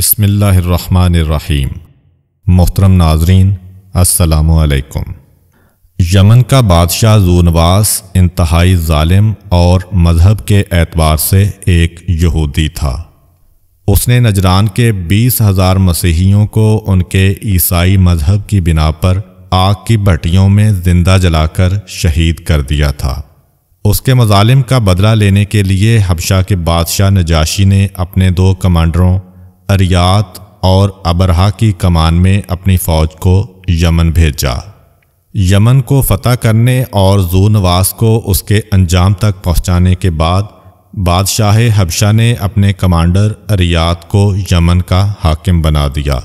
बसमीम मोहतरम नाजरीन असलकम यमन का बादशाह जूनवास इंतहाई ालिम और मज़हब के एतबार से एक यहूदी था उसने नजरान के बीस हज़ार मसीहियों को उनके ईसाई मज़हब की बिना पर आग की भट्टियों में ज़िंदा जलाकर शहीद कर दिया था उसके मजालिम का बदला लेने के लिए हबशा के बादशाह नजाशी ने अपने दो कमांडरों अरियात और अबरहा की कमान में अपनी फ़ौज को यमन भेजा यमन को फतह करने और जूनवास को उसके अंजाम तक पहुंचाने के बाद बादशाह हबशा ने अपने कमांडर अरियात को यमन का हाकिम बना दिया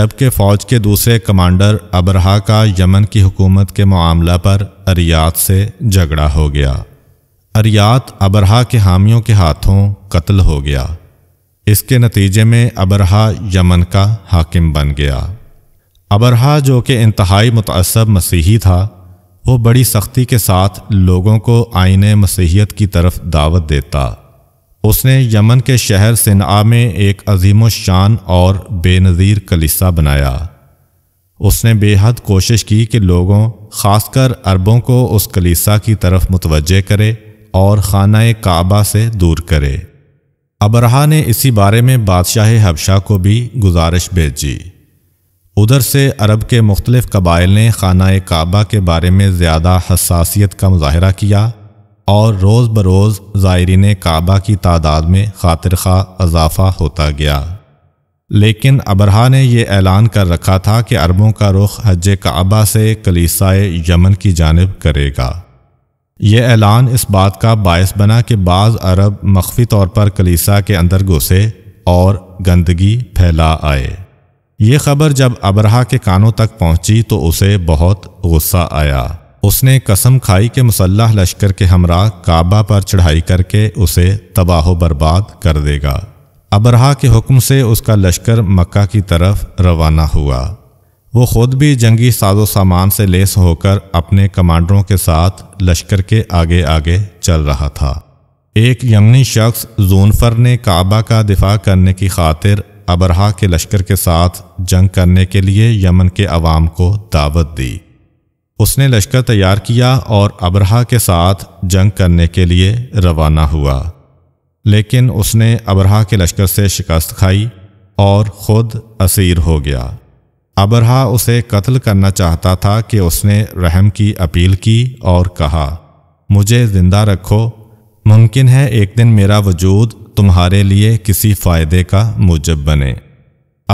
जबकि फ़ौज के दूसरे कमांडर अबरहा का यमन की हुकूमत के मामला पर अरियात से झगड़ा हो गया अरियात अबरहा के हामियों के हाथों कत्ल हो गया इसके नतीजे में अबरहा यमन का हाकिम बन गया अबरहा जो कि इंतहाई मुतसब मसीही था वो बड़ी सख्ती के साथ लोगों को आइन मसीहियत की तरफ दावत देता उसने यमन के शहर सिन्आ में एक अजीम शान और बेनज़ीर कलिसा बनाया उसने बेहद कोशिश की कि लोगों खासकर अरबों को उस कलिसा की तरफ मुतवजह करे और ख़ाना काबा से दूर करे अबरहा ने इसी बारे में बादशाह हबशा को भी गुजारिश भेजी उधर से अरब के मुख्तलिफ कबाइल ने खाना काबा के बारे में ज़्यादा हसासीत का मुजाहरा किया और रोज़ बरोज़ ज़ायरीन काबा की तादाद में खातिर खा इजाफा होता गया लेकिन अबरहा ने यह ऐलान कर रखा था कि अरबों का रुख हज काबा से कलीसाए यमन की जानब करेगा यह ऐलान इस बात का बायस बना कि बाज़ अरब मख्फी तौर पर कलीसा के अंदर घुसे और गंदगी फैला आए ये खबर जब अबरहा के कानों तक पहुंची तो उसे बहुत गुस्सा आया उसने कसम खाई कि मुसल्ह लश्कर के हमरा काबा पर चढ़ाई करके उसे तबाह बर्बाद कर देगा अबरहा के हुक्म से उसका लश्कर मक्का की तरफ रवाना हुआ वो खुद भी जंगी साजो सामान से लेस होकर अपने कमांडरों के साथ लश्कर के आगे आगे चल रहा था एक यमनी शख्स जूनफर ने काबा का दिफा करने की खातिर अबरहा के लश्कर के साथ जंग करने के लिए यमन के अवाम को दावत दी उसने लश्कर तैयार किया और अबरहा के साथ जंग करने के लिए रवाना हुआ लेकिन उसने अबरहा के लश्कर से शिकस्त खाई और ख़ुद असीर हो गया अबरहा उसे कत्ल करना चाहता था कि उसने रहम की अपील की और कहा मुझे ज़िंदा रखो मुमकिन है एक दिन मेरा वजूद तुम्हारे लिए किसी फ़ायदे का मूजब बने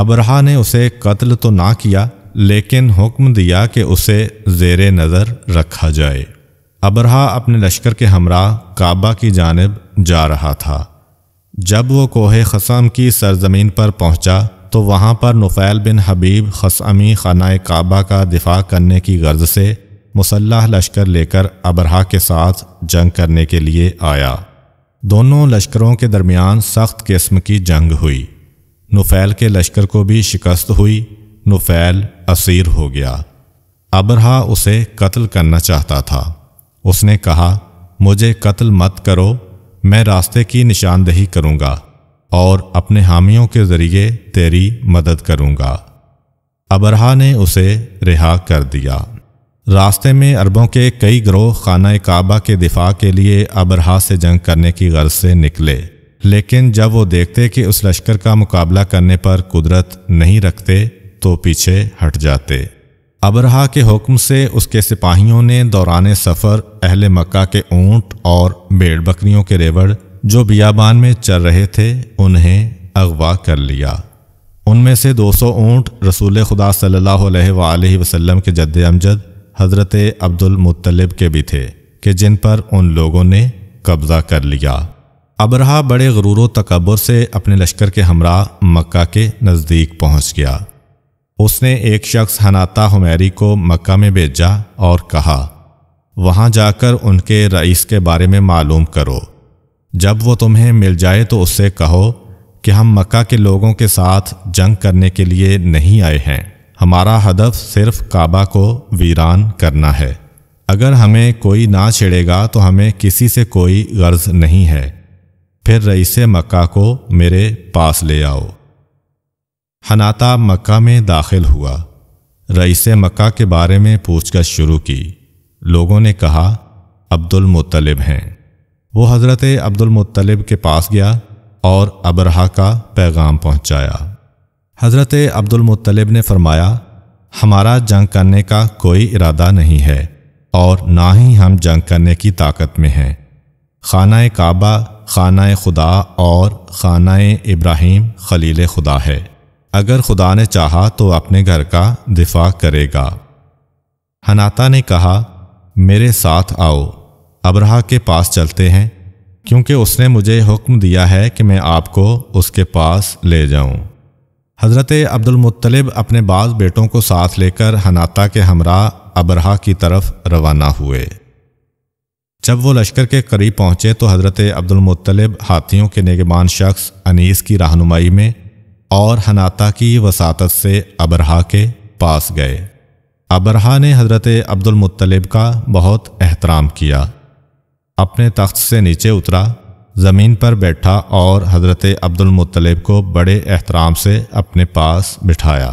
अबरहा ने उसे कत्ल तो ना किया लेकिन हुक्म दिया कि उसे जेर नज़र रखा जाए अबरहा अपने लश्कर के हमरा काबा की जानब जा रहा था जब वो कोहे खसम की सरजमीन पर पहुंचा तो वहाँ पर नुफ़ैल बिन हबीब खसअमी खाना काबा का दिफा करने की गर्ज से मुसल्ह लश्कर लेकर अबरहा के साथ जंग करने के लिए आया दोनों लश्करों के दरमियान सख्त किस्म की जंग हुई नुफ़ैल के लश्कर को भी शिकस्त हुई नुफ़ैल असीर हो गया अबरहा उसे कत्ल करना चाहता था उसने कहा मुझे कत्ल मत करो मैं रास्ते की निशानदेही करूँगा और अपने हामियों के जरिए तेरी मदद करूँगा अबरहा ने उसे रिहा कर दिया रास्ते में अरबों के कई ग्रोह खाना काबा के दिफा के लिए अबरहा से जंग करने की गर्ज से निकले लेकिन जब वो देखते कि उस लश्कर का मुकाबला करने पर कुदरत नहीं रखते तो पीछे हट जाते अबरहा के हुक्म से उसके सिपाहियों ने दौरान सफ़र अहल मक्का के ऊँट और भेड़ बकरियों के रेवड़ जो बियाबान में चल रहे थे उन्हें अगवा कर लिया उनमें से 200 ऊँट रसूल खुदा सल्ला वसलम के जद अमजद हज़रत अब्दुलमतलब के भी थे कि जिन पर उन लोगों ने कब्ज़ा कर लिया अबरहा बड़े गरूर तकबर से अपने लश्कर के हमरा मक्का के नज़दीक पहुँच गया उसने एक शख्स हनाता हुमैरी को मक्का में भेजा और कहा वहाँ जाकर उनके रईस के बारे में मालूम करो जब वो तुम्हें मिल जाए तो उससे कहो कि हम मक्का के लोगों के साथ जंग करने के लिए नहीं आए हैं हमारा हदफ सिर्फ काबा को वीरान करना है अगर हमें कोई ना छेड़ेगा तो हमें किसी से कोई गर्ज नहीं है फिर रईस मक्का को मेरे पास ले आओ हनाता मक्का में दाखिल हुआ रईस मक्का के बारे में पूछताछ शुरू की लोगों ने कहा अब्दुल मुतलिब हैं वो हज़रत अब्दुलमतलब के पास गया और अबरहा का पैगाम पहुंचाया। हज़रत अब्दुलमतलब ने फरमाया हमारा जंग करने का कोई इरादा नहीं है और ना ही हम जंग करने की ताकत में हैं खाना काबा खाना खुदा और खाना इब्राहिम खलील खुदा है अगर खुदा ने चाहा तो अपने घर का दिफा करेगा हनाता ने कहा मेरे साथ आओ अब्रहा के पास चलते हैं क्योंकि उसने मुझे हुक्म दिया है कि मैं आपको उसके पास ले जाऊं। हज़रत अब्दुलमतलब अपने बाद बेटों को साथ लेकर हनाता के हमरा अब्रहा की तरफ रवाना हुए जब वो लश्कर के करीब पहुँचे तो हज़रत अब्दुलमतलब हाथियों के निगमान शख्स अनीस की रहनुमाई में और हनाता की वसात से अब्रहा के पास गए अब्रहा ने हज़रत अब्दुलमतलब का बहुत एहतराम किया अपने तख्त से नीचे उतरा ज़मीन पर बैठा और हज़रत अब्दुलमतलब को बड़े एहतराम से अपने पास बिठाया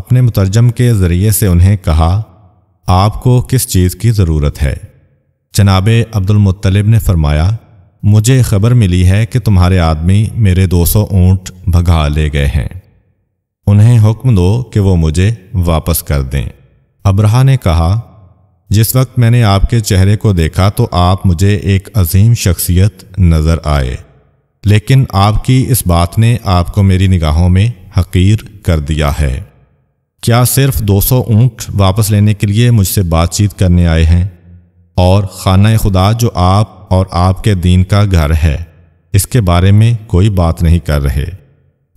अपने मुतरजम के ज़रिए से उन्हें कहा आपको किस चीज़ की ज़रूरत है जनाब अब्दुलमतलब ने फरमाया मुझे खबर मिली है कि तुम्हारे आदमी मेरे 200 ऊँट भगा ले गए हैं उन्हें हुक्म दो कि वो मुझे वापस कर दें अब्रहा ने कहा जिस वक्त मैंने आपके चेहरे को देखा तो आप मुझे एक अजीम शख्सियत नज़र आए लेकिन आपकी इस बात ने आपको मेरी निगाहों में हकीर कर दिया है क्या सिर्फ 200 ऊँट वापस लेने के लिए मुझसे बातचीत करने आए हैं और ख़ाना खुदा जो आप और आपके दीन का घर है इसके बारे में कोई बात नहीं कर रहे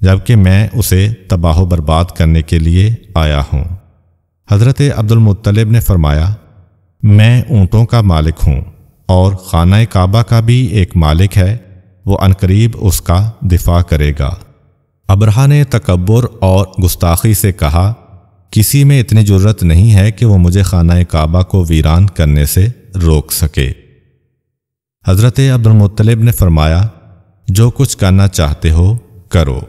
जबकि मैं उसे तबाह बर्बाद करने के लिए आया हूँ हज़रत अब्दुलमतलब ने फरमाया मैं ऊँटों का मालिक हूँ और खाना काबा का भी एक मालिक है वो अनकरीब उसका दिफा करेगा अब्रहा ने तकबर और गुस्ताखी से कहा किसी में इतनी ज़रूरत नहीं है कि वो मुझे खाना काबा को वीरान करने से रोक सके हज़रत अब्दुलमतलब ने फरमाया जो कुछ करना चाहते हो करो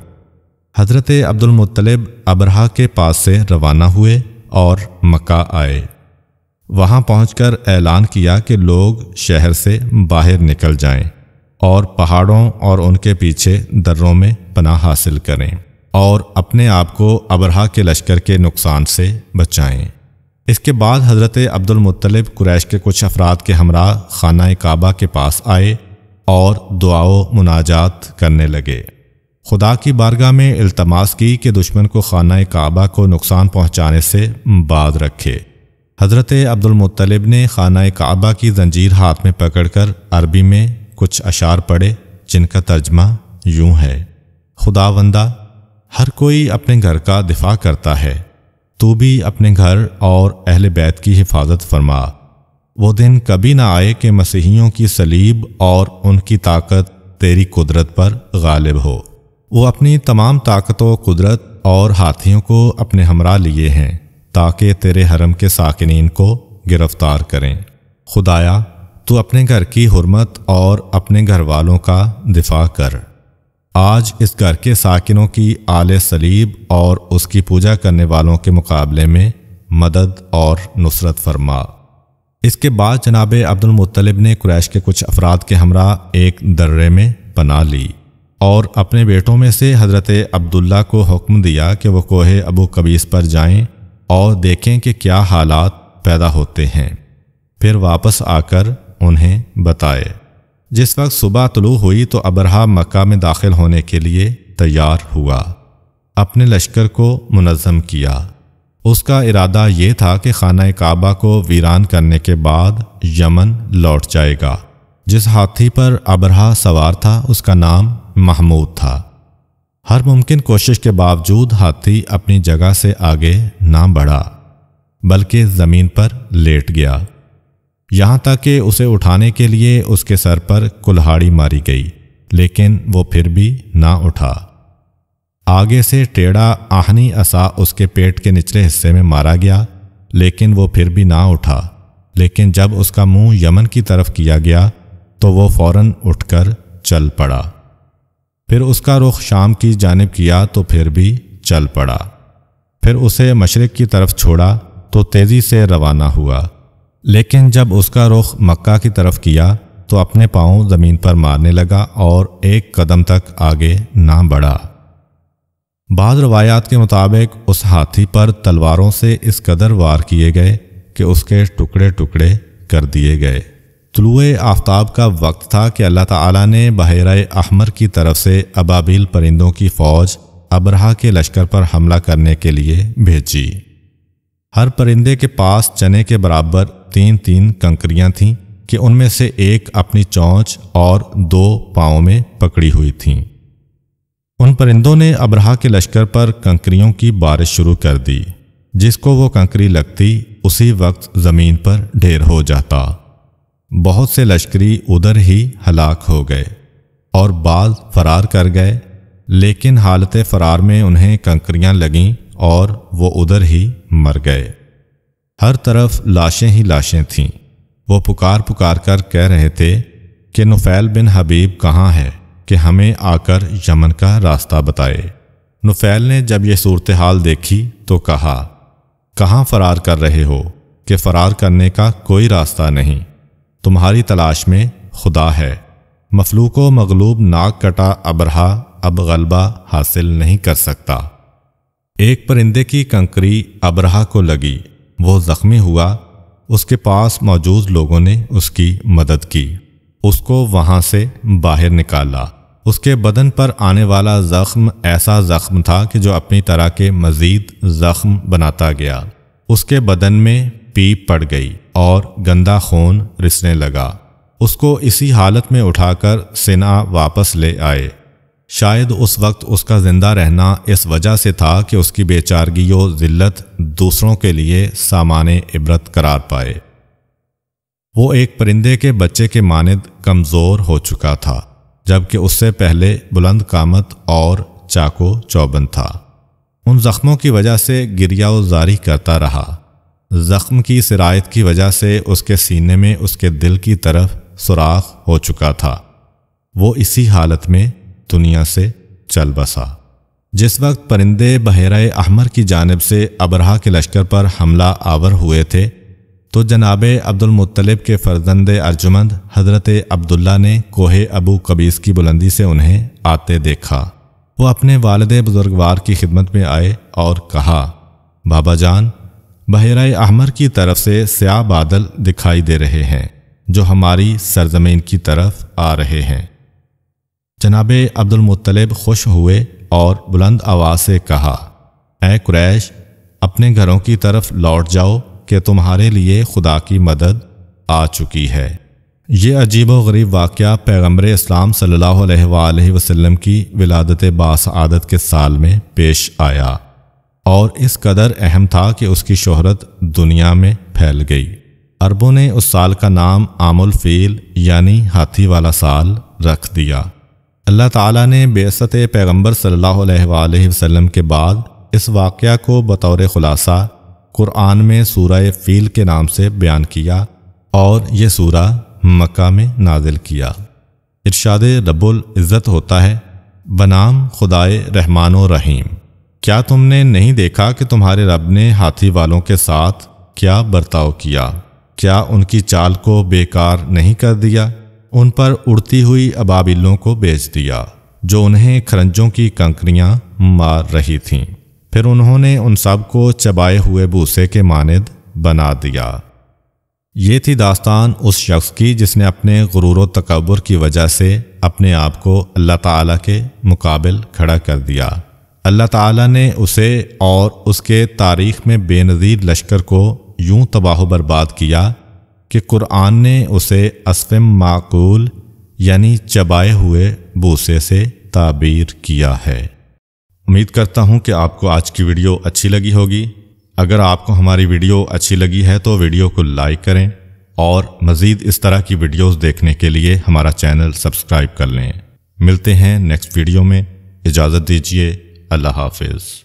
हज़रत अब्दुलमतलब अब्रहा के पास से रवाना हुए और मक्का आए वहां पहुंचकर ऐलान किया कि लोग शहर से बाहर निकल जाएं और पहाड़ों और उनके पीछे दर्रों में पनाह हासिल करें और अपने आप को अबरहा के लश्कर के नुकसान से बचाएं इसके बाद हज़रत अब्दुलमतलब कुरैश के कुछ अफराद के हमरा खाना काबा के पास आए और दुआओं मुनाजात करने लगे खुदा की बारगाह में इल्तमास की कि दुश्मन को खाना काबा को नुकसान पहुंचाने से बाध रखे हज़रत अब्दुलमतलब ने खाना काबा की जंजीर हाथ में पकड़कर अरबी में कुछ अशार पढ़े जिनका तर्जमा यूं है खुदावंदा हर कोई अपने घर का दिफा करता है तू भी अपने घर और अहल बैत की हिफाजत फरमा वो दिन कभी ना आए कि मसीहियों की सलीब और उनकी ताकत तेरी कुदरत पर गालिब हो वो अपनी तमाम ताकतों कुदरत और हाथियों को अपने हमरा लिए हैं ताकि तेरे हरम के साकिनीन को गिरफ्तार करें खुदाया तू अपने घर की हरमत और अपने घर वालों का दिफा कर आज इस घर के साकिनों की आल सलीब और उसकी पूजा करने वालों के मुकाबले में मदद और नुसरत फरमा इसके बाद जनाब अब्दुलमतलब ने क्रैश के कुछ अफराद के हमरा एक दर्रे में पना ली और अपने बेटों में से हज़रत अब्दुल्ला को हुक्म दिया कि वह कोहे अबू कबीस पर जाएं और देखें कि क्या हालात पैदा होते हैं फिर वापस आकर उन्हें बताए जिस वक्त सुबह तलु हुई तो अबरहा मक्का में दाखिल होने के लिए तैयार हुआ अपने लश्कर को मुनज़म किया उसका इरादा ये था कि खाना काबा को वीरान करने के बाद यमन लौट जाएगा जिस हाथी पर अबरहा सवार था उसका नाम महमूद था हर मुमकिन कोशिश के बावजूद हाथी अपनी जगह से आगे ना बढ़ा बल्कि ज़मीन पर लेट गया यहाँ तक कि उसे उठाने के लिए उसके सर पर कुल्हाड़ी मारी गई लेकिन वो फिर भी ना उठा आगे से टेढ़ा आहनी असा उसके पेट के निचले हिस्से में मारा गया लेकिन वो फिर भी ना उठा लेकिन जब उसका मुंह यमन की तरफ किया गया तो वो फौरन उठकर चल पड़ा फिर उसका रुख शाम की जानब किया तो फिर भी चल पड़ा फिर उसे मशरक़ की तरफ छोड़ा तो तेज़ी से रवाना हुआ लेकिन जब उसका रुख मक्का की तरफ किया तो अपने पाँव ज़मीन पर मारने लगा और एक कदम तक आगे ना बढ़ा बाद रवायात के मुताबिक उस हाथी पर तलवारों से इस कदर वार किए गए कि उसके टुकड़े टुकड़े कर दिए गए तलुँ आफ्ताब का वक्त था कि अल्लाह ताला ने बहरा अहमर की तरफ से अबाबिल परिंदों की फ़ौज अबरहा के लश्कर पर हमला करने के लिए भेजी हर परिंदे के पास चने के बराबर तीन तीन कंकरियां थीं कि उनमें से एक अपनी चौंच और दो पाँव में पकड़ी हुई थीं उन परिंदों ने अबरहा के लश्कर पर कंकरियों की बारिश शुरू कर दी जिसको वो कंकरी लगती उसी वक्त ज़मीन पर ढेर हो जाता बहुत से लश्करी उधर ही हलाक हो गए और बाद फरार कर गए लेकिन हालत फ़रार में उन्हें कंकरियां लगीं और वो उधर ही मर गए हर तरफ लाशें ही लाशें थीं वो पुकार पुकार कर कह रहे थे कि नुफैल बिन हबीब कहाँ है कि हमें आकर यमन का रास्ता बताए नुफैल ने जब यह सूरत हाल देखी तो कहा कहाँ फ़रार कर रहे हो कि फ़रार करने का कोई रास्ता नहीं तुम्हारी तलाश में खुदा है मफलूक मगलूब नाक कटा अबरहा अब गलबा हासिल नहीं कर सकता एक परिंदे की कंकरी अबरहा को लगी वो ज़ख्मी हुआ उसके पास मौजूद लोगों ने उसकी मदद की उसको वहाँ से बाहर निकाला उसके बदन पर आने वाला ज़ख्म ऐसा ज़ख्म था कि जो अपनी तरह के मज़ीद ज़ख्म बनाता गया उसके बदन में पीप पड़ गई और गंदा खून रिसने लगा उसको इसी हालत में उठाकर सिन्हा वापस ले आए शायद उस वक्त उसका ज़िंदा रहना इस वजह से था कि उसकी बेचारगी और ज़िल्लत दूसरों के लिए सामान इबरत करार पाए वो एक परिंदे के बच्चे के मानद कमज़ोर हो चुका था जबकि उससे पहले बुलंद कामत और चाको चौबंद था उन ज़ख्मों की वजह से गिरिया जारी करता रहा ज़ख्म की सिरायत की वजह से उसके सीने में उसके दिल की तरफ सुराख हो चुका था वो इसी हालत में दुनिया से चल बसा जिस वक्त परिंदे बहरा अहमर की जानब से अबरहा के लश्कर पर हमला आवर हुए थे तो जनाब अब्दुलमतलब के फर्जंद अर्जुमंद हज़रत अब्दुल्ला ने कोहे अबू कबीस की बुलंदी से उन्हें आते देखा वो अपने वालद बुज़ुर्गवार की खिदमत में आए और कहा बाबा जान बहरा अहमर की तरफ से स्याह बादल दिखाई दे रहे हैं जो हमारी सरजमीन की तरफ आ रहे हैं जनाब अब्दुलमतलब खुश हुए और बुलंद आवाज़ से कहा ए क्रैश अपने घरों की तरफ लौट जाओ कि तुम्हारे लिए खुदा की मदद आ चुकी है ये अजीब व गरीब वाक़ पैगम्बर इस्लाम सल्ला वसम की विलादत आदत के साल में पेश आया और इस कदर अहम था कि उसकी शोहरत दुनिया में फैल गई अरबों ने उस साल का नाम आमुल फील यानी हाथी वाला साल रख दिया अल्लाह ताला ने बेसत पैगंबर सल्लल्लाहु अलैहि वसल्लम के बाद इस वाक़ को बतौर ख़ुलासा कुरान में सूरा फ़ील के नाम से बयान किया और ये सूरा मक्का में नाजिल किया इर्शाद रबुल इज़्ज़त होता है बनाम खुदाए रहमान रहीम क्या तुमने नहीं देखा कि तुम्हारे रब ने हाथी वालों के साथ क्या बर्ताव किया क्या उनकी चाल को बेकार नहीं कर दिया उन पर उड़ती हुई अबाबिलों को बेच दिया जो उन्हें खरंजों की कंकरियां मार रही थीं फिर उन्होंने उन सब को चबाए हुए भूसे के मानद बना दिया ये थी दास्तान उस शख्स की जिसने अपने गुरूर व तकबर की वजह से अपने आप को अल्लाह ताला के मुकाबल खड़ा कर दिया अल्लाह ताला ने उसे और उसके तारीख में बेनज़ीर लश्कर को यूं तबाह बर्बाद किया कि कुरान ने उसे असफम माकूल यानी चबाए हुए बूसे से ताबीर किया है उम्मीद करता हूं कि आपको आज की वीडियो अच्छी लगी होगी अगर आपको हमारी वीडियो अच्छी लगी है तो वीडियो को लाइक करें और मज़ीद इस तरह की वीडियोस देखने के लिए हमारा चैनल सब्सक्राइब कर लें मिलते हैं नेक्स्ट वीडियो में इजाज़त दीजिए अल्लाह हाफिज़